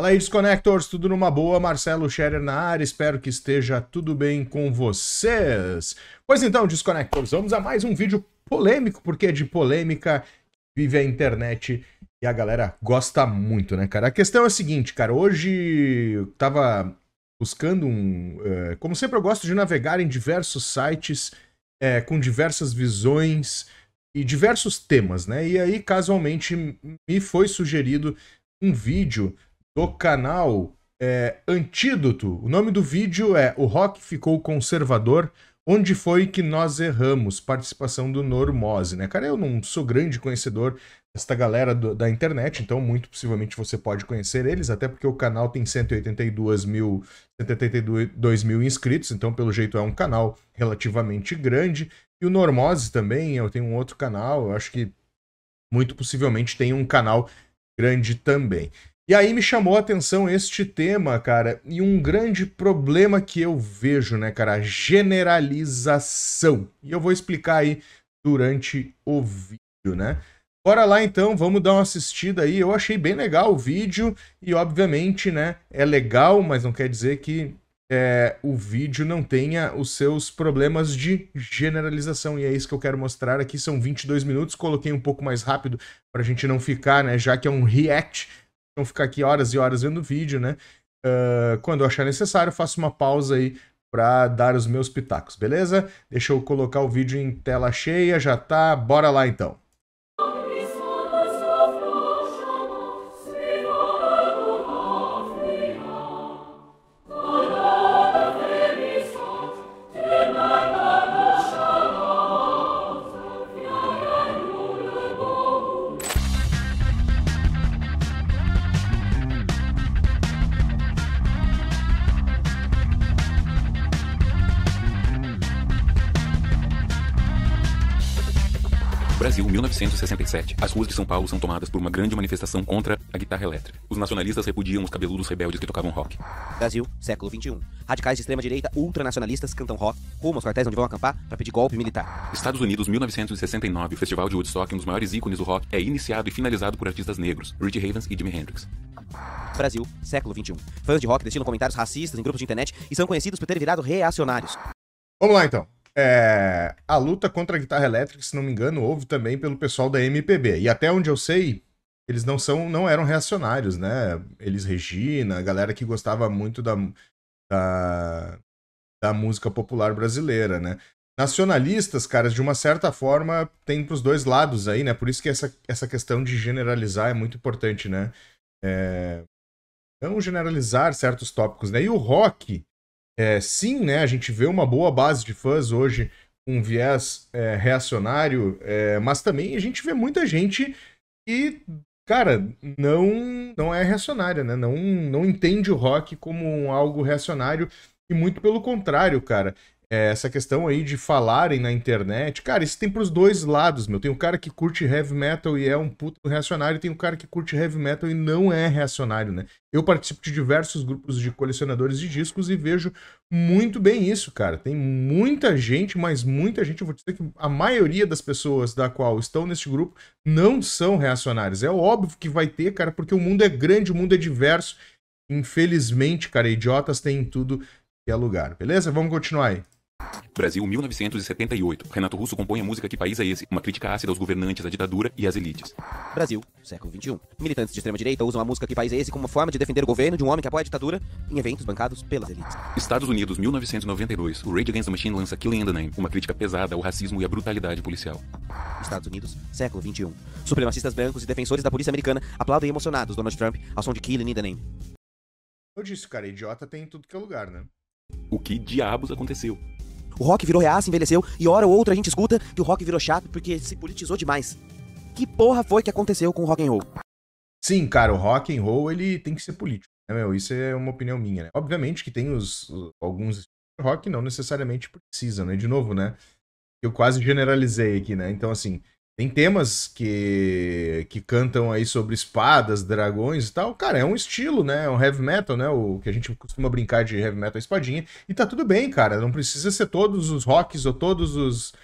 Fala aí, Desconectors, tudo numa boa? Marcelo Scherer na área, espero que esteja tudo bem com vocês. Pois então, Desconectors, vamos a mais um vídeo polêmico, porque é de polêmica vive a internet e a galera gosta muito, né, cara? A questão é a seguinte, cara, hoje eu tava buscando um... Eh, como sempre, eu gosto de navegar em diversos sites eh, com diversas visões e diversos temas, né? E aí, casualmente, me foi sugerido um vídeo do canal é Antídoto. O nome do vídeo é O Rock Ficou Conservador. Onde foi que nós erramos? Participação do Normose, né? Cara, eu não sou grande conhecedor desta galera do, da internet, então muito possivelmente você pode conhecer eles, até porque o canal tem 182 mil, 182 mil inscritos, então pelo jeito é um canal relativamente grande. E o Normose também, eu tenho um outro canal, eu acho que muito possivelmente tem um canal grande também. E aí me chamou a atenção este tema, cara, e um grande problema que eu vejo, né, cara? generalização. E eu vou explicar aí durante o vídeo, né? Bora lá então, vamos dar uma assistida aí. Eu achei bem legal o vídeo e, obviamente, né, é legal, mas não quer dizer que é, o vídeo não tenha os seus problemas de generalização. E é isso que eu quero mostrar aqui. São 22 minutos, coloquei um pouco mais rápido para a gente não ficar, né, já que é um react vão ficar aqui horas e horas vendo vídeo, né? Uh, quando eu achar necessário, faço uma pausa aí para dar os meus pitacos, beleza? Deixa eu colocar o vídeo em tela cheia, já tá? Bora lá então. Brasil 1967. As ruas de São Paulo são tomadas por uma grande manifestação contra a guitarra elétrica. Os nacionalistas repudiam os cabeludos rebeldes que tocavam rock. Brasil, século 21. Radicais de extrema direita ultranacionalistas cantam rock rumo aos quartéis onde vão acampar para pedir golpe militar. Estados Unidos 1969. O festival de Woodstock, um dos maiores ícones do rock, é iniciado e finalizado por artistas negros, Richie Havens e Jimi Hendrix. Brasil, século 21. Fãs de rock deixam comentários racistas em grupos de internet e são conhecidos por terem virado reacionários. Vamos lá então é, a luta contra a guitarra elétrica, se não me engano, houve também pelo pessoal da MPB. E até onde eu sei, eles não são, não eram reacionários, né? Eles Regina, a galera que gostava muito da, da, da música popular brasileira, né? Nacionalistas, caras, de uma certa forma, tem pros dois lados aí, né? Por isso que essa, essa questão de generalizar é muito importante, né? É... Não generalizar certos tópicos, né? E o rock, é, sim, né, a gente vê uma boa base de fãs hoje um viés é, reacionário, é, mas também a gente vê muita gente que, cara, não não é reacionária, né? Não, não entende o rock como algo reacionário e muito pelo contrário, cara é, essa questão aí de falarem na internet, cara, isso tem pros dois lados, meu. Tem um cara que curte heavy metal e é um puto reacionário, e tem um cara que curte heavy metal e não é reacionário, né? Eu participo de diversos grupos de colecionadores de discos e vejo muito bem isso, cara. Tem muita gente, mas muita gente, eu vou dizer que a maioria das pessoas da qual estão neste grupo não são reacionários. É óbvio que vai ter, cara, porque o mundo é grande, o mundo é diverso. Infelizmente, cara, idiotas têm em tudo que é lugar. Beleza? Vamos continuar aí. Brasil 1978. Renato Russo compõe a música Que País é Esse? Uma crítica ácida aos governantes, à ditadura e às elites. Brasil, século XXI. Militantes de extrema-direita usam a música Que País é Esse como uma forma de defender o governo de um homem que apoia a ditadura em eventos bancados pelas elites. Estados Unidos, 1992. O Rage Against the Machine lança Killing the Name, uma crítica pesada ao racismo e à brutalidade policial. Estados Unidos, século XXI. Supremacistas brancos e defensores da polícia americana aplaudem emocionados Donald Trump ao som de Killing the Name. Eu disse, cara, idiota tem em tudo que é lugar, né? O que diabos aconteceu? o rock virou reaça, envelheceu, e hora ou outra a gente escuta que o rock virou chato porque se politizou demais. Que porra foi que aconteceu com o rock and roll? Sim, cara, o rock and roll ele tem que ser político, né, meu? Isso é uma opinião minha, né? Obviamente que tem os, os alguns rock não necessariamente precisa, né? De novo, né? Eu quase generalizei aqui, né? Então assim, tem temas que, que cantam aí sobre espadas, dragões e tal. Cara, é um estilo, né? É um heavy metal, né? O que a gente costuma brincar de heavy metal espadinha. E tá tudo bem, cara. Não precisa ser todos os rocks ou todos os,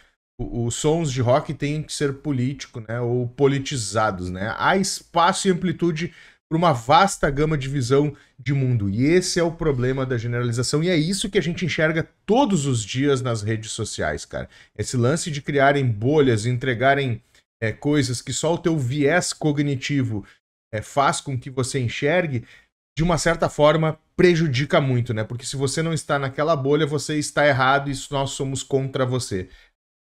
os sons de rock têm que ser político, né? Ou politizados, né? Há espaço e amplitude para uma vasta gama de visão de mundo. E esse é o problema da generalização, e é isso que a gente enxerga todos os dias nas redes sociais, cara. Esse lance de criarem bolhas, entregarem é, coisas que só o teu viés cognitivo é, faz com que você enxergue, de uma certa forma prejudica muito, né? Porque se você não está naquela bolha, você está errado e nós somos contra você.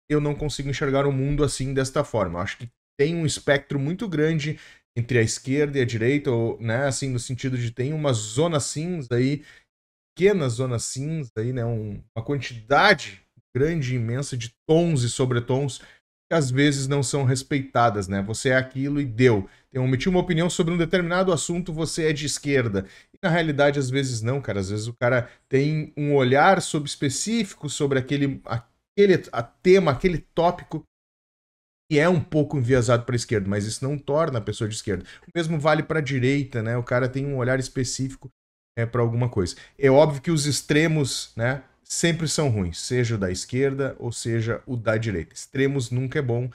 Eu não consigo enxergar o mundo assim desta forma. Eu acho que tem um espectro muito grande entre a esquerda e a direita, ou, né, assim, no sentido de tem uma zona cinza aí, pequena zona cinza aí, né, um, uma quantidade grande e imensa de tons e sobretons que às vezes não são respeitadas, né? Você é aquilo e deu. Tem um, uma opinião sobre um determinado assunto, você é de esquerda. E na realidade, às vezes não, cara. Às vezes o cara tem um olhar sobre específico sobre aquele, aquele tema, aquele tópico que é um pouco enviesado para a esquerda, mas isso não torna a pessoa de esquerda. O mesmo vale para a direita, né? O cara tem um olhar específico é, para alguma coisa. É óbvio que os extremos, né? Sempre são ruins, seja o da esquerda ou seja o da direita. Extremos nunca é bom,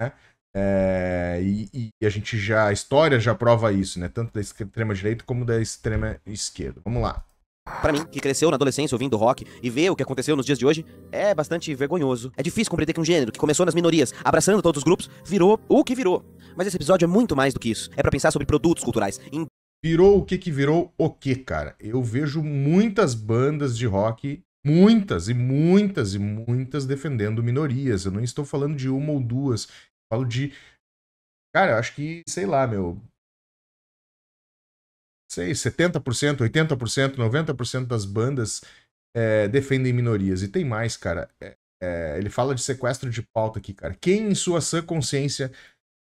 né? É, e, e, a gente já, a história já prova isso, né? Tanto da extrema direita como da extrema esquerda. Vamos lá. Para mim, que cresceu na adolescência ouvindo rock e vê o que aconteceu nos dias de hoje, é bastante vergonhoso. É difícil compreender que um gênero que começou nas minorias, abraçando todos os grupos, virou o que virou. Mas esse episódio é muito mais do que isso. É para pensar sobre produtos culturais. Em... Virou o que que virou o que, cara? Eu vejo muitas bandas de rock, muitas e muitas e muitas defendendo minorias. Eu não estou falando de uma ou duas. Eu falo de. Cara, eu acho que, sei lá, meu, sei, 70%, 80%, 90% das bandas é, defendem minorias. E tem mais, cara. É, é, ele fala de sequestro de pauta aqui, cara. Quem em sua sã consciência,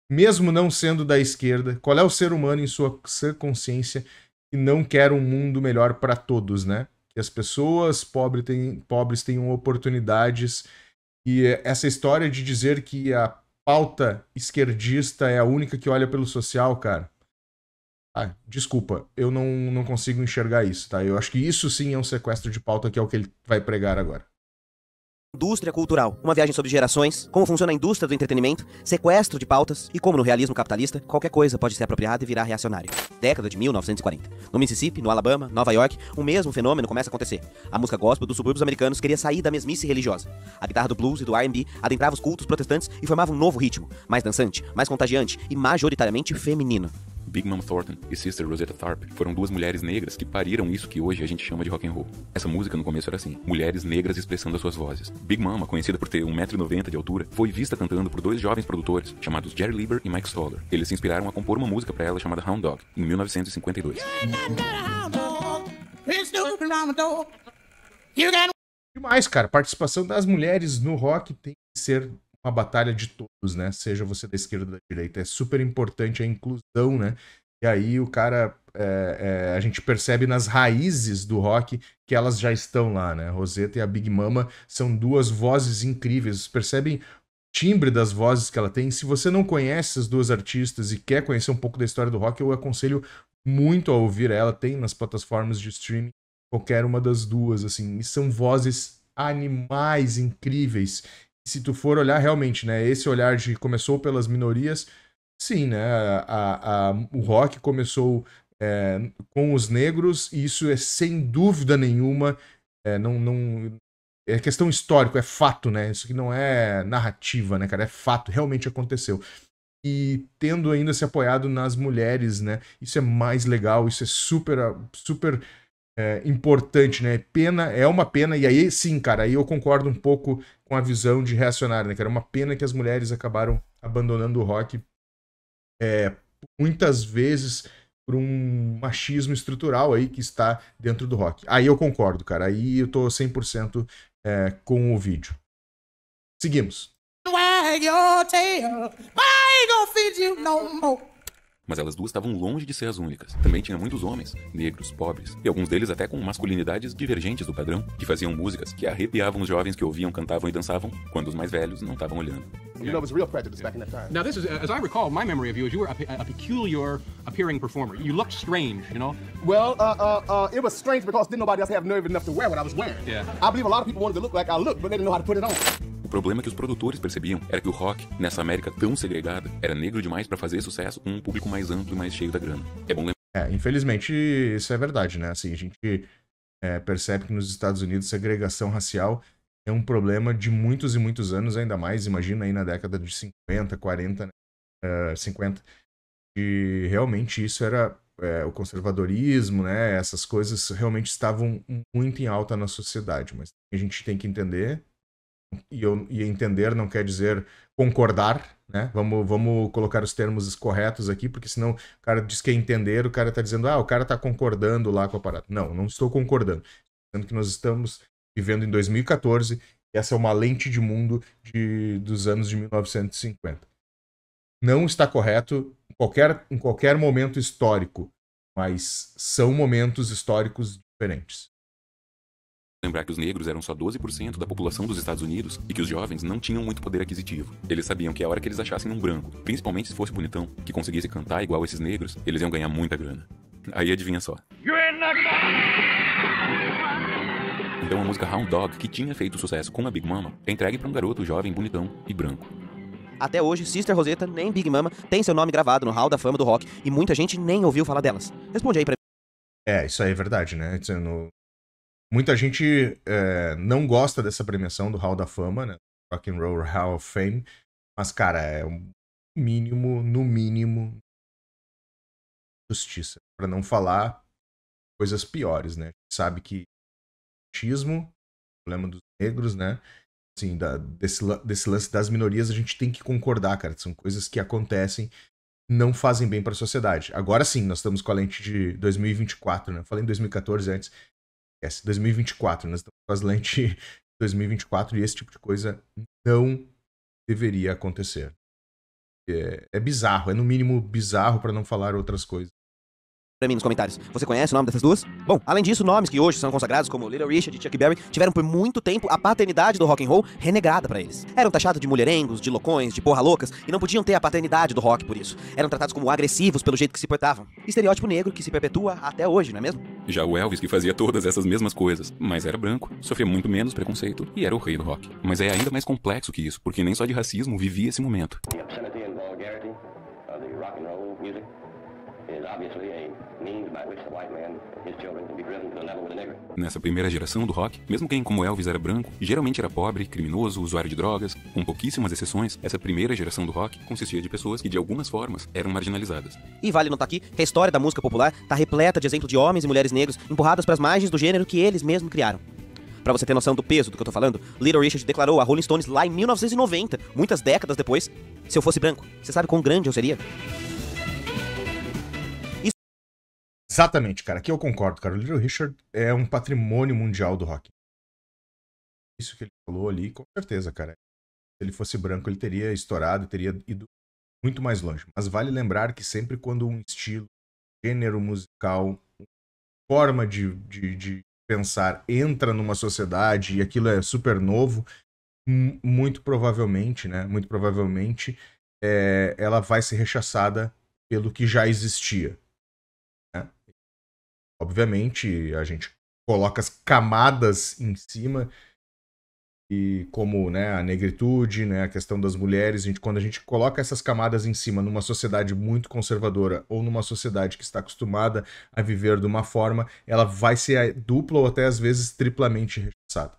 mesmo não sendo da esquerda, qual é o ser humano em sua sã consciência que não quer um mundo melhor para todos, né? Que as pessoas pobres, têm, pobres tenham oportunidades. E essa história de dizer que a pauta esquerdista é a única que olha pelo social, cara. Ah, desculpa, eu não, não consigo enxergar isso, tá? Eu acho que isso sim é um sequestro de pauta, que é o que ele vai pregar agora. Indústria cultural, uma viagem sobre gerações, como funciona a indústria do entretenimento, sequestro de pautas e como no realismo capitalista qualquer coisa pode ser apropriada e virar reacionário. Década de 1940. No Mississippi, no Alabama, Nova York, o mesmo fenômeno começa a acontecer. A música gospel dos subúrbios americanos queria sair da mesmice religiosa. A guitarra do blues e do R&B adentrava os cultos protestantes e formava um novo ritmo, mais dançante, mais contagiante e majoritariamente feminino. Big Mom Thornton e Sister Rosetta Tharpe foram duas mulheres negras que pariram isso que hoje a gente chama de rock and roll. Essa música no começo era assim, mulheres negras expressando as suas vozes. Big Mama, conhecida por ter 1,90m de altura, foi vista cantando por dois jovens produtores, chamados Jerry Lieber e Mike Stoller. Eles se inspiraram a compor uma música para ela chamada Hound Dog, em 1952. Demais, cara. Participação das mulheres no rock tem que ser uma batalha de todos, né? Seja você da esquerda ou da direita. É super importante a inclusão, né? E aí o cara. É, é, a gente percebe nas raízes do rock que elas já estão lá, né? Rosetta e a Big Mama são duas vozes incríveis. Vocês percebem timbre das vozes que ela tem. Se você não conhece essas duas artistas e quer conhecer um pouco da história do rock, eu aconselho muito a ouvir ela. Tem nas plataformas de streaming qualquer uma das duas, assim. E são vozes animais incríveis se tu for olhar realmente, né, esse olhar de começou pelas minorias, sim, né, a, a, o rock começou é, com os negros e isso é sem dúvida nenhuma, é, não, não, é questão histórica, é fato, né, isso aqui não é narrativa, né, cara, é fato, realmente aconteceu. E tendo ainda se apoiado nas mulheres, né, isso é mais legal, isso é super, super é, importante, né, pena, é uma pena, e aí sim, cara, aí eu concordo um pouco com a visão de reacionária, né? Que era uma pena que as mulheres acabaram abandonando o rock é, muitas vezes por um machismo estrutural aí que está dentro do rock. Aí eu concordo, cara. Aí eu tô 100% é, com o vídeo. Seguimos. Wag your tail, I ain't gonna feed you no more mas elas duas estavam longe de ser as únicas. Também tinha muitos homens, negros, pobres, e alguns deles até com masculinidades divergentes do padrão, que faziam músicas que arrepiavam os jovens que ouviam, cantavam e dançavam, quando os mais velhos não estavam olhando. You know, it was real prejudice back in that time. Now, this is, as I recall, my memory of you is you were a, a peculiar appearing performer. You looked strange, you know? Well, uh, uh, uh, it was strange because didn't nobody else have nerve enough to wear what I was wearing. Yeah. I believe a lot of people wanted to look like I looked, but they didn't know how to put it on. O problema é que os produtores percebiam era que o rock, nessa América tão segregada, era negro demais para fazer sucesso com um público mais amplo e mais cheio da grana. É bom lembrar. É, infelizmente, isso é verdade, né? Assim, a gente é, percebe que nos Estados Unidos segregação racial é um problema de muitos e muitos anos, ainda mais, imagina aí na década de 50, 40, né? Uh, ah, 50. E realmente isso era é, o conservadorismo, né? Essas coisas realmente estavam muito em alta na sociedade, mas a gente tem que entender e, eu, e entender não quer dizer concordar, né? Vamos, vamos colocar os termos corretos aqui, porque senão o cara diz que é entender, o cara está dizendo, ah, o cara está concordando lá com a parada. Não, não estou concordando. Sendo que nós estamos vivendo em 2014 e essa é uma lente de mundo de, dos anos de 1950. Não está correto em qualquer, em qualquer momento histórico, mas são momentos históricos diferentes lembrar que os negros eram só 12% da população dos Estados Unidos e que os jovens não tinham muito poder aquisitivo. Eles sabiam que a hora que eles achassem um branco, principalmente se fosse bonitão, que conseguisse cantar igual esses negros, eles iam ganhar muita grana. Aí adivinha só. Então a música Hound Dog, que tinha feito sucesso com a Big Mama, é entregue para um garoto jovem, bonitão e branco. Até hoje, Sister Rosetta, nem Big Mama, tem seu nome gravado no Hall da Fama do Rock e muita gente nem ouviu falar delas. Responde aí pra mim. É, isso aí é verdade, né? No, Muita gente é, não gosta dessa premiação do Hall da Fama, né? Rock and Roll Hall of Fame. Mas, cara, é um mínimo, no mínimo, justiça. para não falar coisas piores, né? A gente sabe que racismo, problema dos negros, né? Assim, da, desse, desse lance das minorias, a gente tem que concordar, cara. São coisas que acontecem não fazem bem para a sociedade. Agora sim, nós estamos com a lente de 2024, né? falei em 2014 antes esquece, 2024. Né? Nós estamos com lente 2024 e esse tipo de coisa não deveria acontecer. É, é bizarro, é no mínimo bizarro para não falar outras coisas para mim nos comentários. Você conhece o nome dessas duas? Bom, além disso, nomes que hoje são consagrados como Little Richard e Chuck Berry tiveram por muito tempo a paternidade do rock and roll renegada para eles. Eram taxados de mulherengos, de loucões, de porra loucas e não podiam ter a paternidade do rock por isso. Eram tratados como agressivos pelo jeito que se portavam. Estereótipo negro que se perpetua até hoje, não é mesmo? Já o Elvis que fazia todas essas mesmas coisas, mas era branco, sofria muito menos preconceito e era o rei do rock. Mas é ainda mais complexo que isso, porque nem só de racismo vivia esse momento. Nessa primeira geração do rock, mesmo quem como Elvis era branco, geralmente era pobre, criminoso, usuário de drogas, com pouquíssimas exceções, essa primeira geração do rock consistia de pessoas que de algumas formas eram marginalizadas. E vale notar aqui que a história da música popular está repleta de exemplos de homens e mulheres negros empurradas para as margens do gênero que eles mesmos criaram. Para você ter noção do peso do que eu tô falando, Little Richard declarou a Rolling Stones lá em 1990, muitas décadas depois, se eu fosse branco, você sabe quão grande eu seria? Exatamente, cara. Aqui eu concordo, cara. O Little Richard é um patrimônio mundial do rock. Isso que ele falou ali, com certeza, cara. Se ele fosse branco, ele teria estourado, teria ido muito mais longe. Mas vale lembrar que sempre quando um estilo, gênero musical, forma de, de, de pensar entra numa sociedade e aquilo é super novo, muito provavelmente, né? Muito provavelmente é, ela vai ser rechaçada pelo que já existia. Obviamente, a gente coloca as camadas em cima e como né, a negritude, né, a questão das mulheres, a gente, quando a gente coloca essas camadas em cima numa sociedade muito conservadora ou numa sociedade que está acostumada a viver de uma forma, ela vai ser eh, dupla ou até às vezes triplamente rechaçada.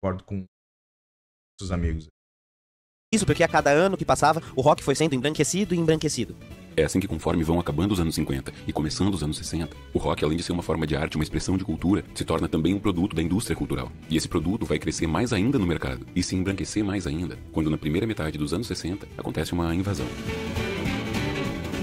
Concordo com os amigos. Isso porque a cada ano que passava, o rock foi sendo embranquecido e embranquecido. É assim que conforme vão acabando os anos 50 e começando os anos 60, o rock, além de ser uma forma de arte, uma expressão de cultura, se torna também um produto da indústria cultural. E esse produto vai crescer mais ainda no mercado e se embranquecer mais ainda, quando na primeira metade dos anos 60 acontece uma invasão.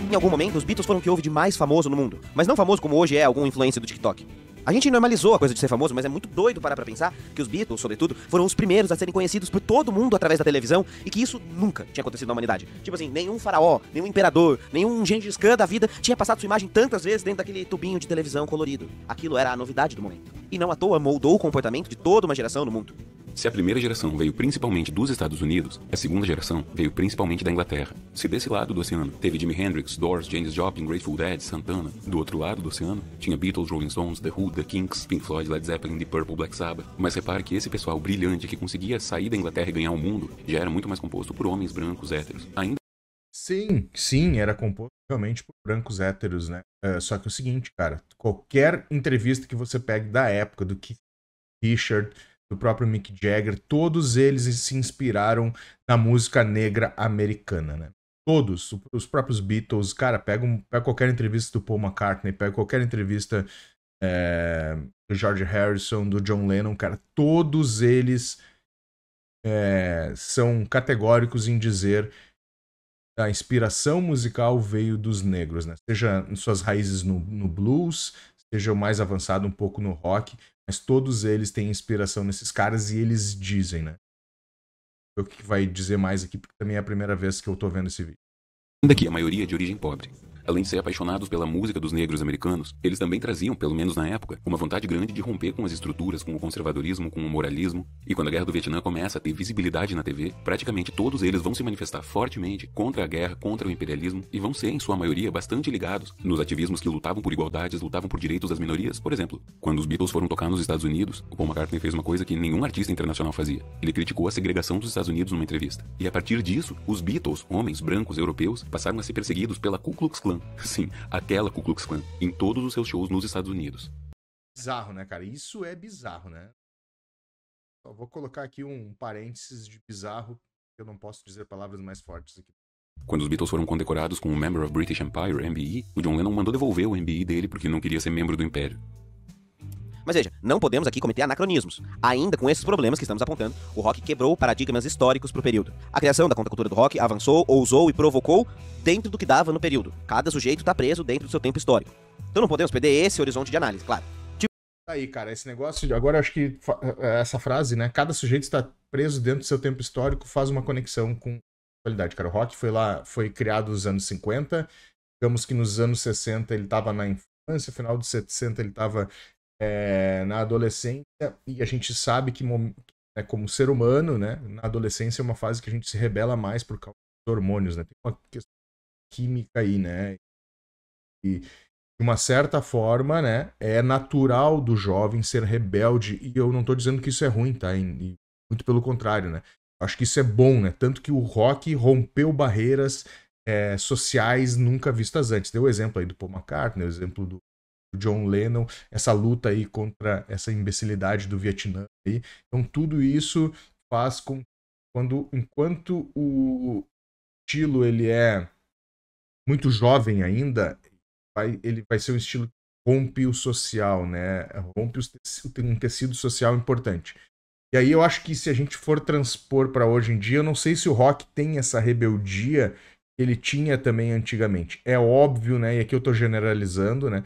Em algum momento, os Beatles foram o que houve de mais famoso no mundo. Mas não famoso como hoje é algum influência do TikTok. A gente normalizou a coisa de ser famoso, mas é muito doido parar pra pensar que os Beatles, sobretudo, foram os primeiros a serem conhecidos por todo mundo através da televisão e que isso nunca tinha acontecido na humanidade. Tipo assim, nenhum faraó, nenhum imperador, nenhum Gengis Khan da vida tinha passado sua imagem tantas vezes dentro daquele tubinho de televisão colorido. Aquilo era a novidade do momento. E não à toa moldou o comportamento de toda uma geração no mundo. Se a primeira geração veio principalmente dos Estados Unidos, a segunda geração veio principalmente da Inglaterra. Se desse lado do oceano teve Jimi Hendrix, Doors, James Joplin, Grateful Dead, Santana, do outro lado do oceano tinha Beatles, Rolling Stones, The Who, The Kinks, Pink Floyd, Led Zeppelin, The Purple, Black Sabbath. Mas repare que esse pessoal brilhante que conseguia sair da Inglaterra e ganhar o mundo já era muito mais composto por homens brancos héteros. Ainda Sim, sim, era composto realmente por brancos héteros, né? Uh, só que é o seguinte, cara, qualquer entrevista que você pegue da época do Keith Richard, do próprio Mick Jagger, todos eles se inspiraram na música negra americana, né? Todos, os próprios Beatles, cara, pega, um, pega qualquer entrevista do Paul McCartney, pega qualquer entrevista é, do George Harrison, do John Lennon, cara, todos eles é, são categóricos em dizer que a inspiração musical veio dos negros, né? Seja em suas raízes no, no blues, seja o mais avançado um pouco no rock, mas todos eles têm inspiração nesses caras e eles dizem, né? O que vai dizer mais aqui, porque também é a primeira vez que eu tô vendo esse vídeo. que a maioria é de origem pobre. Além de ser apaixonados pela música dos negros americanos, eles também traziam, pelo menos na época, uma vontade grande de romper com as estruturas, com o conservadorismo, com o moralismo. E quando a guerra do Vietnã começa a ter visibilidade na TV, praticamente todos eles vão se manifestar fortemente contra a guerra, contra o imperialismo e vão ser, em sua maioria, bastante ligados nos ativismos que lutavam por igualdades, lutavam por direitos das minorias. Por exemplo, quando os Beatles foram tocar nos Estados Unidos, o Paul McCartney fez uma coisa que nenhum artista internacional fazia. Ele criticou a segregação dos Estados Unidos numa entrevista. E a partir disso, os Beatles, homens brancos europeus, passaram a ser perseguidos pela Ku Klux Klan Klan. Sim, aquela Ku Klux Klan. Em todos os seus shows nos Estados Unidos. Bizarro, né, cara? Isso é bizarro, né? Só vou colocar aqui um parênteses de bizarro, eu não posso dizer palavras mais fortes aqui. Quando os Beatles foram condecorados com o Member of British Empire, MBE, o John Lennon mandou devolver o MBE dele porque não queria ser membro do Império. Mas veja, não podemos aqui cometer anacronismos. Ainda com esses problemas que estamos apontando, o rock quebrou paradigmas históricos para o período. A criação da contracultura do rock avançou, ousou e provocou dentro do que dava no período. Cada sujeito está preso dentro do seu tempo histórico. Então não podemos perder esse horizonte de análise, claro. Tipo tá aí, cara, esse negócio de. Agora acho que é, essa frase, né? Cada sujeito está preso dentro do seu tempo histórico, faz uma conexão com qualidade, cara. O rock foi lá, foi criado nos anos 50. Digamos que nos anos 60 ele estava na infância, final dos 60 ele estava é, na adolescência, e a gente sabe que, né, como ser humano, né, na adolescência é uma fase que a gente se rebela mais por causa dos hormônios, né? Tem uma questão química aí, né? E, de uma certa forma, né, é natural do jovem ser rebelde, e eu não estou dizendo que isso é ruim, tá? E, muito pelo contrário, né? Acho que isso é bom, né? Tanto que o rock rompeu barreiras é, sociais nunca vistas antes. Deu o exemplo aí do Paul McCartney, o exemplo do John Lennon, essa luta aí contra essa imbecilidade do Vietnã. Aí. Então tudo isso faz com quando enquanto o estilo ele é muito jovem ainda, vai, ele vai ser um estilo que rompe o social, né? Rompe os tecido, um tecido social importante. E aí eu acho que se a gente for transpor para hoje em dia, eu não sei se o rock tem essa rebeldia que ele tinha também antigamente. É óbvio, né? E aqui eu estou generalizando, né?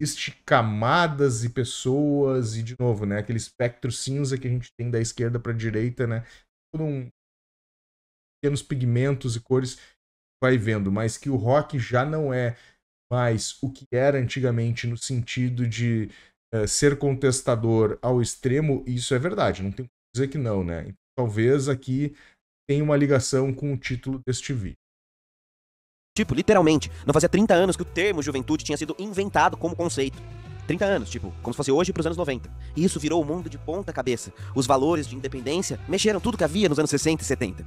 existe camadas e pessoas e de novo, né, aquele espectro cinza que a gente tem da esquerda para a direita, né, todos um pequenos pigmentos e cores vai vendo, mas que o rock já não é mais o que era antigamente no sentido de eh, ser contestador ao extremo, isso é verdade, não tem que dizer que não, né? Talvez aqui tenha uma ligação com o título deste vídeo. Tipo, literalmente, não fazia 30 anos que o termo juventude tinha sido inventado como conceito. 30 anos, tipo, como se fosse hoje para os anos 90. E isso virou o mundo de ponta cabeça. Os valores de independência mexeram tudo que havia nos anos 60 e 70.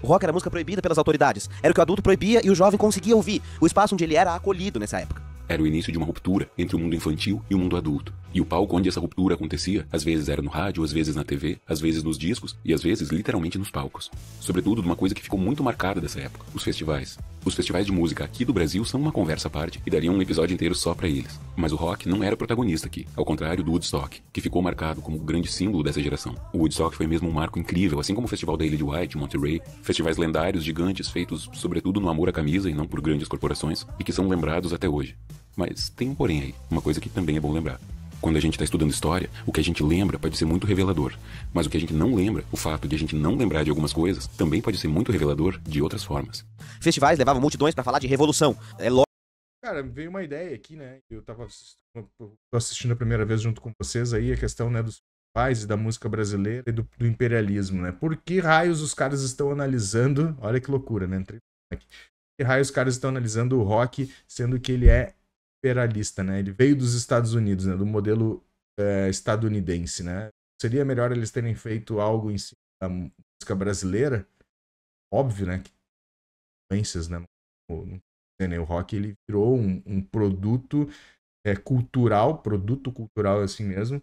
O rock era música proibida pelas autoridades. Era o que o adulto proibia e o jovem conseguia ouvir. O espaço onde ele era acolhido nessa época. Era o início de uma ruptura entre o mundo infantil e o mundo adulto. E o palco onde essa ruptura acontecia, às vezes era no rádio, às vezes na TV, às vezes nos discos e às vezes literalmente nos palcos. Sobretudo de uma coisa que ficou muito marcada dessa época, os festivais. Os festivais de música aqui do Brasil são uma conversa à parte e dariam um episódio inteiro só para eles. Mas o rock não era protagonista aqui, ao contrário do Woodstock, que ficou marcado como o grande símbolo dessa geração. O Woodstock foi mesmo um marco incrível, assim como o festival da Ilha de White, Monterey, festivais lendários gigantes feitos sobretudo no amor à camisa e não por grandes corporações e que são lembrados até hoje. Mas tem um porém aí, uma coisa que também é bom lembrar. Quando a gente está estudando história, o que a gente lembra pode ser muito revelador. Mas o que a gente não lembra, o fato de a gente não lembrar de algumas coisas, também pode ser muito revelador de outras formas. Festivais levavam multidões para falar de revolução. É lógico. Cara, veio uma ideia aqui, né? Eu estava assistindo a primeira vez junto com vocês aí a questão né, dos pais e da música brasileira e do, do, imperialismo, né? Por que raios os caras estão analisando? Olha que loucura, né? Por que raios os caras estão analisando o rock, sendo que ele é imperialista, né? Ele veio dos Estados Unidos, né? Do modelo é, estadunidense, né? Seria melhor eles terem feito algo em cima da música brasileira? Óbvio, né? Que influências, né? O, o rock ele virou um, um produto é, cultural, produto cultural assim mesmo,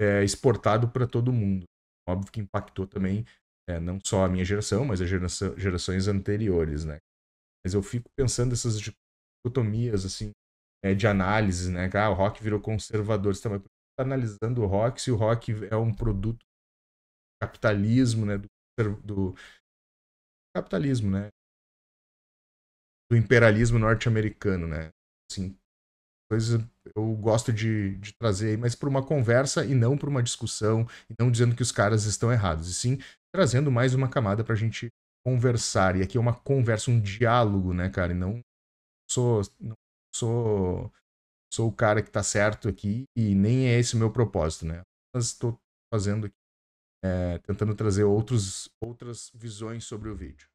é, exportado para todo mundo. Óbvio que impactou também é, não só a minha geração, mas as geração, gerações anteriores, né? Mas eu fico pensando essas dicotomias, assim, é, de análise, né? Ah, o rock virou conservador. Você também está tá analisando o rock se o rock é um produto do capitalismo, né? Do, do capitalismo, né? Do imperialismo norte-americano, né? Assim, coisas eu gosto de, de trazer aí, mas para uma conversa e não para uma discussão, e não dizendo que os caras estão errados, e sim trazendo mais uma camada para a gente conversar. E aqui é uma conversa, um diálogo, né, cara? E não sou, não sou, sou o cara que está certo aqui e nem é esse o meu propósito, né? Mas estou fazendo aqui, é, tentando trazer outros, outras visões sobre o vídeo.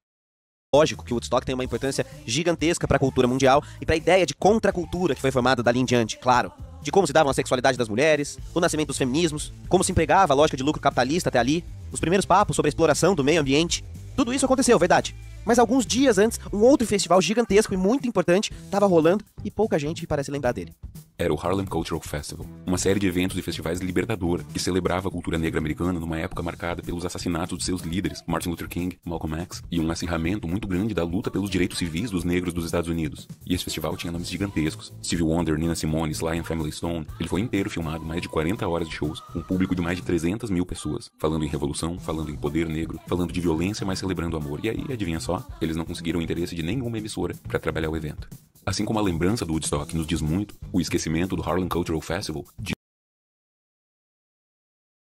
Lógico que o Woodstock tem uma importância gigantesca para a cultura mundial e para a ideia de contracultura que foi formada dali em diante, claro. De como se davam a sexualidade das mulheres, o nascimento dos feminismos, como se empregava a lógica de lucro capitalista até ali, os primeiros papos sobre a exploração do meio ambiente. Tudo isso aconteceu, verdade. Mas alguns dias antes, um outro festival gigantesco e muito importante estava rolando e pouca gente parece lembrar dele era o Harlem Cultural Festival, uma série de eventos e festivais libertadora que celebrava a cultura negra americana numa época marcada pelos assassinatos de seus líderes, Martin Luther King, Malcolm X, e um acirramento muito grande da luta pelos direitos civis dos negros dos Estados Unidos. E esse festival tinha nomes gigantescos: Stevie Wonder, Nina Simone, Sly and Family Stone. Ele foi inteiro filmado, mais de 40 horas de shows, com um público de mais de 300 mil pessoas, falando em revolução, falando em poder negro, falando de violência, mas celebrando amor. E aí, adivinha só? Eles não conseguiram o interesse de nenhuma emissora para trabalhar o evento. Assim como a lembrança do Woodstock nos diz muito, o esquecimento do Harlem Cultural Festival. De...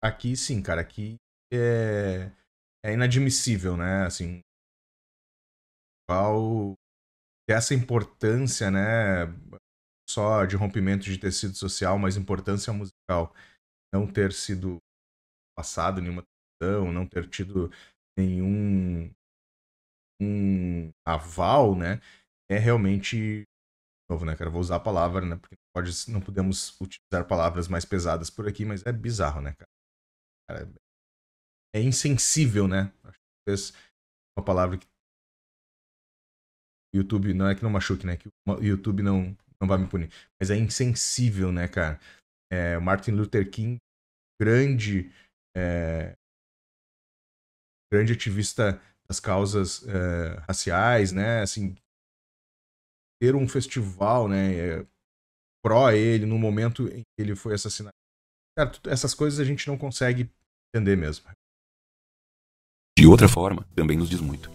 Aqui sim, cara, aqui é, é inadmissível, né? Assim, qual essa importância, né? Só de rompimento de tecido social, mas importância musical. Não ter sido passado nenhuma questão, não ter tido nenhum um aval, né? é realmente novo, né, cara? Vou usar a palavra, né? Porque pode, não podemos utilizar palavras mais pesadas por aqui, mas é bizarro, né, cara? cara é, é insensível, né? Acho que é uma palavra que YouTube não é que não machuque, né? Que o YouTube não não vai me punir, mas é insensível, né, cara? É, Martin Luther King, grande é, grande ativista das causas é, raciais, né? Assim, ter um festival, né, é, pró ele no momento em que ele foi assassinado. essas coisas a gente não consegue entender mesmo. De outra forma, também nos diz muito.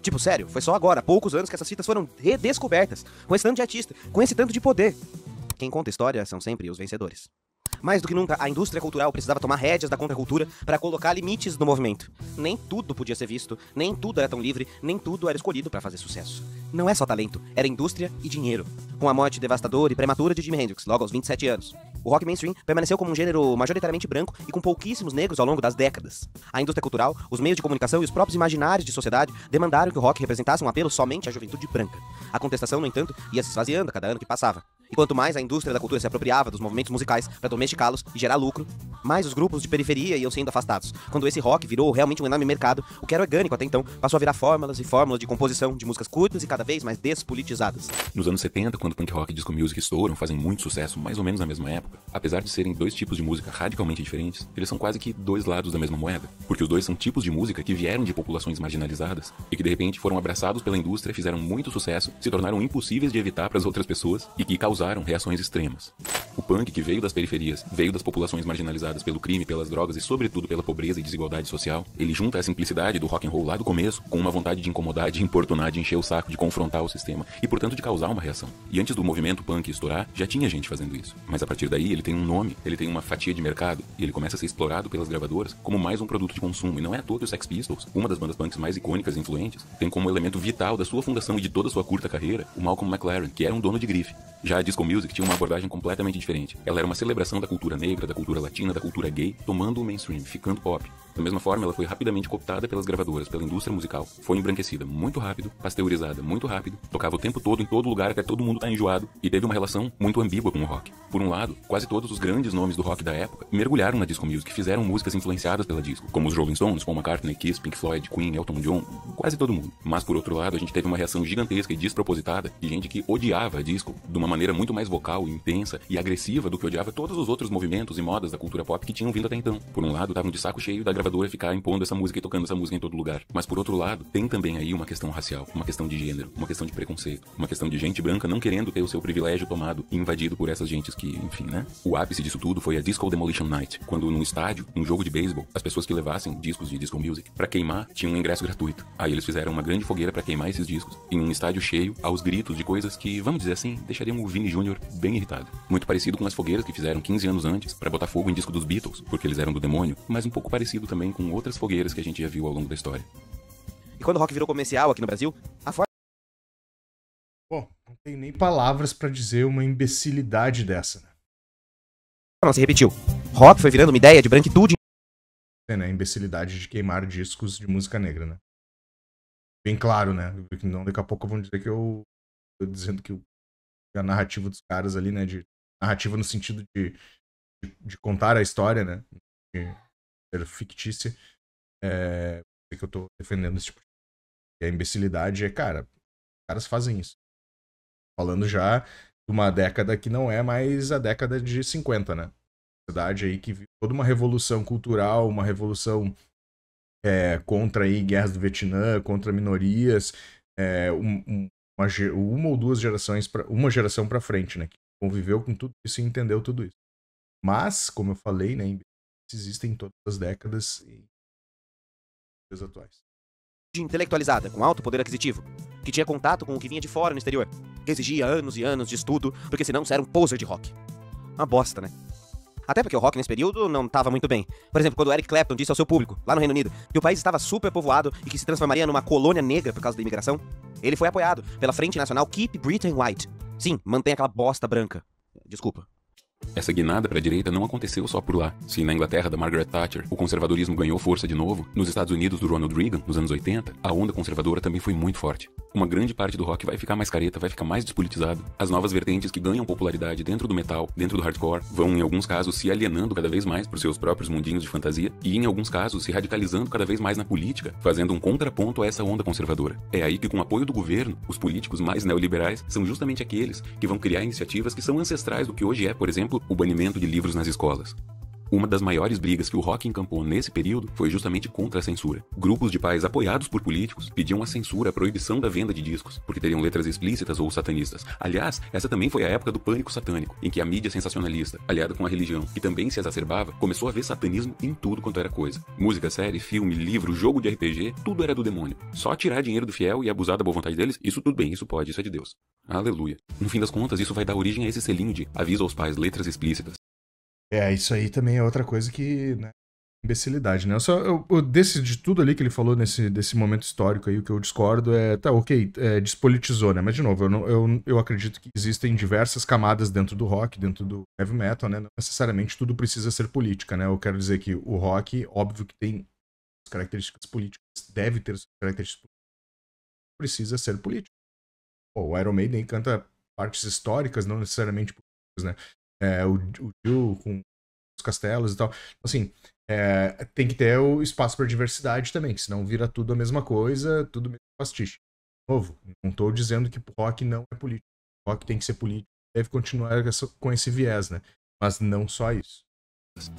Tipo, sério, foi só agora, há poucos anos, que essas fitas foram redescobertas, com esse tanto de artista, com esse tanto de poder. Quem conta história são sempre os vencedores. Mais do que nunca, a indústria cultural precisava tomar rédeas da contracultura para colocar limites no movimento. Nem tudo podia ser visto, nem tudo era tão livre, nem tudo era escolhido para fazer sucesso. Não é só talento, era indústria e dinheiro. Com a morte devastadora e prematura de Jimi Hendrix, logo aos 27 anos, o rock mainstream permaneceu como um gênero majoritariamente branco e com pouquíssimos negros ao longo das décadas. A indústria cultural, os meios de comunicação e os próprios imaginários de sociedade demandaram que o rock representasse um apelo somente à juventude branca. A contestação, no entanto, ia se esvaziando a cada ano que passava. E quanto mais a indústria da cultura se apropriava dos movimentos musicais para domesticá-los e gerar lucro, mais os grupos de periferia iam sendo afastados. Quando esse rock virou realmente um enorme mercado, o que era orgânico até então passou a virar fórmulas e fórmulas de composição de músicas curtas e cada vez mais despolitizadas. Nos anos 70, quando punk rock e disco music estouram, fazem muito sucesso, mais ou menos na mesma época, apesar de serem dois tipos de música radicalmente diferentes, eles são quase que dois lados da mesma moeda, porque os dois são tipos de música que vieram de populações marginalizadas e que de repente foram abraçados pela indústria, fizeram muito sucesso, se tornaram impossíveis de evitar para as outras pessoas e que causaram causaram reações extremas. O punk que veio das periferias, veio das populações marginalizadas pelo crime, pelas drogas e sobretudo pela pobreza e desigualdade social, ele junta a simplicidade do rock and roll lá do começo com uma vontade de incomodar, de importunar, de encher o saco, de confrontar o sistema e portanto de causar uma reação. E antes do movimento punk estourar, já tinha gente fazendo isso. Mas a partir daí ele tem um nome, ele tem uma fatia de mercado e ele começa a ser explorado pelas gravadoras como mais um produto de consumo. E não é à toa que os Sex Pistols, uma das bandas punks mais icônicas e influentes, tem como elemento vital da sua fundação e de toda a sua curta carreira o Malcolm McLaren, que era um dono de grife. Já disco music tinha uma abordagem completamente diferente. Ela era uma celebração da cultura negra, da cultura latina, da cultura gay, tomando o mainstream, ficando pop. Da mesma forma, ela foi rapidamente cooptada pelas gravadoras, pela indústria musical. Foi embranquecida muito rápido, pasteurizada muito rápido, tocava o tempo todo em todo lugar até todo mundo tá enjoado e teve uma relação muito ambígua com o rock. Por um lado, quase todos os grandes nomes do rock da época mergulharam na disco music, fizeram músicas influenciadas pela disco, como os Rolling Stones, Paul McCartney, Kiss, Pink Floyd, Queen, Elton John, quase todo mundo. Mas por outro lado, a gente teve uma reação gigantesca e despropositada de gente que odiava a disco de uma maneira muito mais vocal, intensa e agressiva do que odiava todos os outros movimentos e modas da cultura pop que tinham vindo até então. Por um lado, estavam de saco cheio da gravação conservadora é ficar impondo essa música e tocando essa música em todo lugar. Mas por outro lado, tem também aí uma questão racial, uma questão de gênero, uma questão de preconceito, uma questão de gente branca não querendo ter o seu privilégio tomado e invadido por essas gentes que, enfim, né? O ápice disso tudo foi a Disco Demolition Night, quando num estádio, num jogo de beisebol, as pessoas que levassem discos de disco music para queimar tinham um ingresso gratuito. Aí eles fizeram uma grande fogueira para queimar esses discos em um estádio cheio, aos gritos de coisas que, vamos dizer assim, deixariam o Vini Jr. bem irritado. Muito parecido com as fogueiras que fizeram 15 anos antes para botar fogo em disco dos Beatles, porque eles eram do demônio, mas um pouco parecido também com outras fogueiras que a gente já viu ao longo da história. E quando o rock virou comercial aqui no Brasil, a Ford. Bom, não tenho nem palavras para dizer uma imbecilidade dessa, né? Não, se repetiu. Rock foi virando uma ideia de branquitude. É, né? Imbecilidade de queimar discos de música negra, né? Bem claro, né? Não, daqui a pouco vão dizer que eu. Tô dizendo que a narrativa dos caras ali, né? De... Narrativa no sentido de, de, de contar a história, né? De fictícia. É, que eu tô defendendo esse tipo de... E a imbecilidade é, cara, os caras fazem isso. Falando já de uma década que não é mais a década de 50, né? Sociedade aí que viu toda uma revolução cultural, uma revolução é, contra aí guerras do Vietnã, contra minorias, é, um, um, uma, uma, ou duas gerações, pra, uma geração para frente, né? Que conviveu com tudo isso e entendeu tudo isso. Mas, como eu falei, né, existem em todas as décadas e as atuais. Intelectualizada, com alto poder aquisitivo, que tinha contato com o que vinha de fora no exterior, que exigia anos e anos de estudo, porque senão você era um poser de rock. Uma bosta, né? Até porque o rock nesse período não tava muito bem. Por exemplo, quando o Eric Clapton disse ao seu público, lá no Reino Unido, que o país estava super povoado e que se transformaria numa colônia negra por causa da imigração, ele foi apoiado pela Frente Nacional Keep Britain White. Sim, mantém aquela bosta branca. Desculpa, essa guinada para a direita não aconteceu só por lá. Se na Inglaterra da Margaret Thatcher o conservadorismo ganhou força de novo, nos Estados Unidos do Ronald Reagan, nos anos 80, a onda conservadora também foi muito forte. Uma grande parte do rock vai ficar mais careta, vai ficar mais despolitizado. As novas vertentes que ganham popularidade dentro do metal, dentro do hardcore, vão em alguns casos se alienando cada vez mais para seus próprios mundinhos de fantasia e em alguns casos se radicalizando cada vez mais na política, fazendo um contraponto a essa onda conservadora. É aí que com o apoio do governo, os políticos mais neoliberais são justamente aqueles que vão criar iniciativas que são ancestrais do que hoje é, por exemplo, o banimento de livros nas escolas, uma das maiores brigas que o rock encampou nesse período foi justamente contra a censura. Grupos de pais apoiados por políticos pediam a censura, a proibição da venda de discos, porque teriam letras explícitas ou satanistas. Aliás, essa também foi a época do pânico satânico, em que a mídia sensacionalista, aliada com a religião, que também se exacerbava, começou a ver satanismo em tudo quanto era coisa. Música, série, filme, livro, jogo de RPG, tudo era do demônio. Só tirar dinheiro do fiel e abusar da boa vontade deles, isso tudo bem, isso pode, isso é de Deus. Aleluia. No fim das contas, isso vai dar origem a esse selinho de avisa aos pais letras explícitas, é, isso aí também é outra coisa que. Né, imbecilidade, né? Eu só, eu, eu, desse, de tudo ali que ele falou nesse desse momento histórico aí, o que eu discordo é. Tá, ok, é, despolitizou, né? Mas, de novo, eu, não, eu, eu acredito que existem diversas camadas dentro do rock, dentro do heavy metal, né? Não necessariamente tudo precisa ser política, né? Eu quero dizer que o rock, óbvio que tem características políticas, deve ter as características políticas, precisa ser político. Pô, o Iron Maiden canta partes históricas, não necessariamente políticas, né? é, o, o Jill com os castelos e tal. Assim, é, tem que ter o espaço para diversidade também, senão vira tudo a mesma coisa, tudo mesmo pastiche. De novo, não estou dizendo que rock não é político. Rock tem que ser político, deve continuar com esse viés, né? Mas não só isso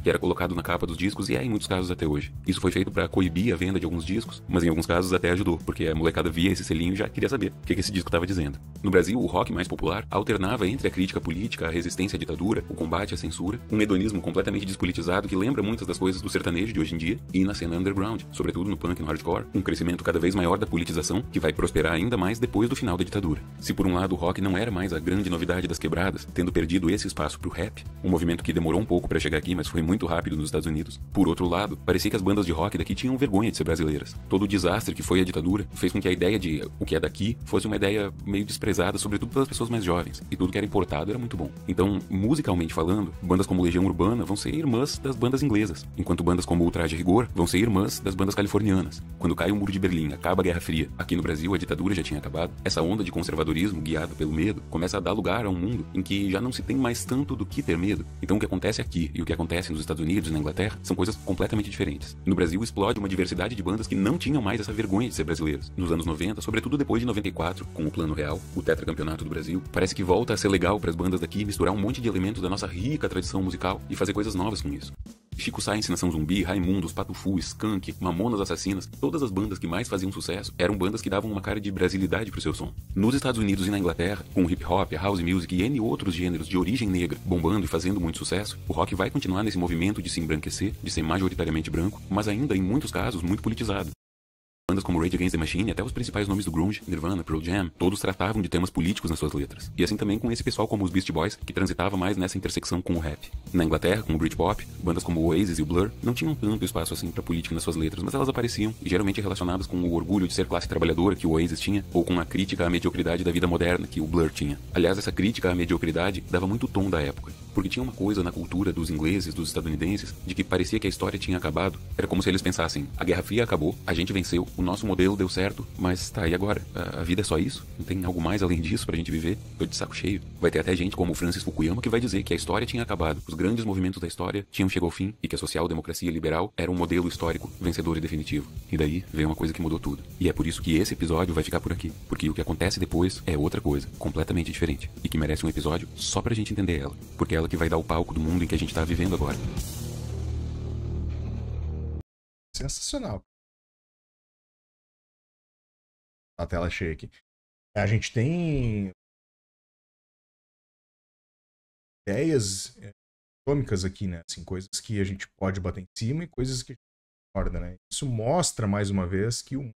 que era colocado na capa dos discos e é em muitos casos até hoje. Isso foi feito para coibir a venda de alguns discos, mas em alguns casos até ajudou, porque a molecada via esse selinho e já queria saber o que, que esse disco estava dizendo. No Brasil, o rock mais popular alternava entre a crítica política, a resistência à ditadura, o combate à censura, um hedonismo completamente despolitizado que lembra muitas das coisas do sertanejo de hoje em dia e na cena underground, sobretudo no punk e no hardcore, um crescimento cada vez maior da politização que vai prosperar ainda mais depois do final da ditadura. Se por um lado o rock não era mais a grande novidade das quebradas, tendo perdido esse espaço para o rap, um movimento que demorou um pouco para chegar aqui, mas foi muito rápido nos Estados Unidos. Por outro lado, parecia que as bandas de rock daqui tinham vergonha de ser brasileiras. Todo o desastre que foi a ditadura fez com que a ideia de o que é daqui fosse uma ideia meio desprezada, sobretudo pelas pessoas mais jovens, e tudo que era importado era muito bom. Então, musicalmente falando, bandas como Legião Urbana vão ser irmãs das bandas inglesas, enquanto bandas como Ultraje Rigor vão ser irmãs das bandas californianas. Quando cai o Muro de Berlim, acaba a Guerra Fria, aqui no Brasil a ditadura já tinha acabado, essa onda de conservadorismo guiada pelo medo começa a dar lugar a um mundo em que já não se tem mais tanto do que ter medo. Então, o que acontece aqui e o que acontece acontece nos Estados Unidos e na Inglaterra são coisas completamente diferentes. No Brasil explode uma diversidade de bandas que não tinham mais essa vergonha de ser brasileiras. Nos anos 90, sobretudo depois de 94, com o Plano Real, o Tetracampeonato do Brasil, parece que volta a ser legal para as bandas daqui misturar um monte de elementos da nossa rica tradição musical e fazer coisas novas com isso. Chico Sainz, Nação Zumbi, Raimundos, Patufu, Skank, Mamonas Assassinas, todas as bandas que mais faziam sucesso eram bandas que davam uma cara de brasilidade pro seu som. Nos Estados Unidos e na Inglaterra, com hip hop, house music e N outros gêneros de origem negra bombando e fazendo muito sucesso, o rock vai continuar nesse movimento de se embranquecer, de ser majoritariamente branco, mas ainda em muitos casos muito politizado. Bandas como Rage Against the Machine, até os principais nomes do grunge, Nirvana, Pearl Jam, todos tratavam de temas políticos nas suas letras. E assim também com esse pessoal como os Beast Boys, que transitava mais nessa intersecção com o rap. Na Inglaterra, com o Britpop, bandas como o Oasis e o Blur não tinham tanto espaço assim para política nas suas letras, mas elas apareciam, e geralmente relacionadas com o orgulho de ser classe trabalhadora que o Oasis tinha, ou com a crítica à mediocridade da vida moderna que o Blur tinha. Aliás, essa crítica à mediocridade dava muito tom da época porque tinha uma coisa na cultura dos ingleses, dos estadunidenses, de que parecia que a história tinha acabado. Era como se eles pensassem: a Guerra Fria acabou, a gente venceu, o nosso modelo deu certo, mas tá, e agora? A, vida é só isso? Não tem algo mais além disso pra gente viver? Tô de saco cheio. Vai ter até gente como Francis Fukuyama que vai dizer que a história tinha acabado, os grandes movimentos da história tinham chegado ao fim e que a social-democracia liberal era um modelo histórico vencedor e definitivo. E daí veio uma coisa que mudou tudo. E é por isso que esse episódio vai ficar por aqui, porque o que acontece depois é outra coisa, completamente diferente, e que merece um episódio só pra gente entender ela, porque ela que vai dar o palco do mundo em que a gente está vivendo agora. Sensacional. A tela cheia aqui. A gente tem ideias é, atômicas aqui, né? Assim, coisas que a gente pode bater em cima e coisas que a gente acorda, né? Isso mostra mais uma vez que o mundo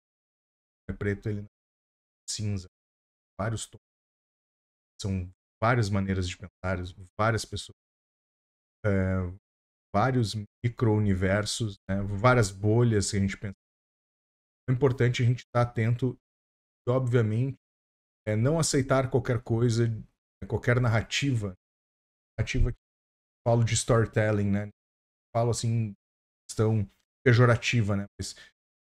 é preto, ele não é cinza. Vários tons são várias maneiras de pensar, várias pessoas, é, vários micro-universos, né? várias bolhas que a gente pensa. É importante a gente estar tá atento e, obviamente, é, não aceitar qualquer coisa, qualquer narrativa. Narrativa que falo de storytelling, né? Falo assim, questão pejorativa, né? Mas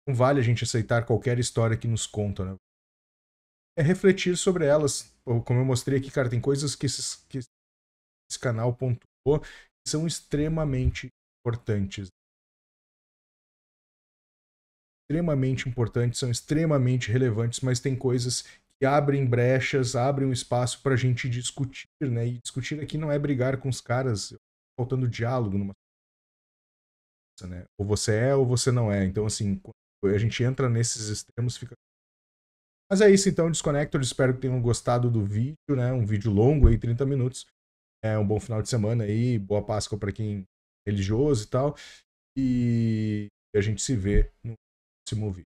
não vale a gente aceitar qualquer história que nos conta, né? é refletir sobre elas. Como eu mostrei aqui, cara, tem coisas que, esses, que esse canal pontuou que são extremamente importantes. Extremamente importantes, são extremamente relevantes, mas tem coisas que abrem brechas, abrem um espaço para a gente discutir, né? E discutir aqui não é brigar com os caras, faltando diálogo numa né? Ou você é ou você não é. Então, assim, a gente entra nesses extremos, fica mas é isso então, Desconectors. Espero que tenham gostado do vídeo, né? Um vídeo longo aí, 30 minutos. É um bom final de semana aí, boa Páscoa para quem é religioso e tal. E a gente se vê no próximo vídeo.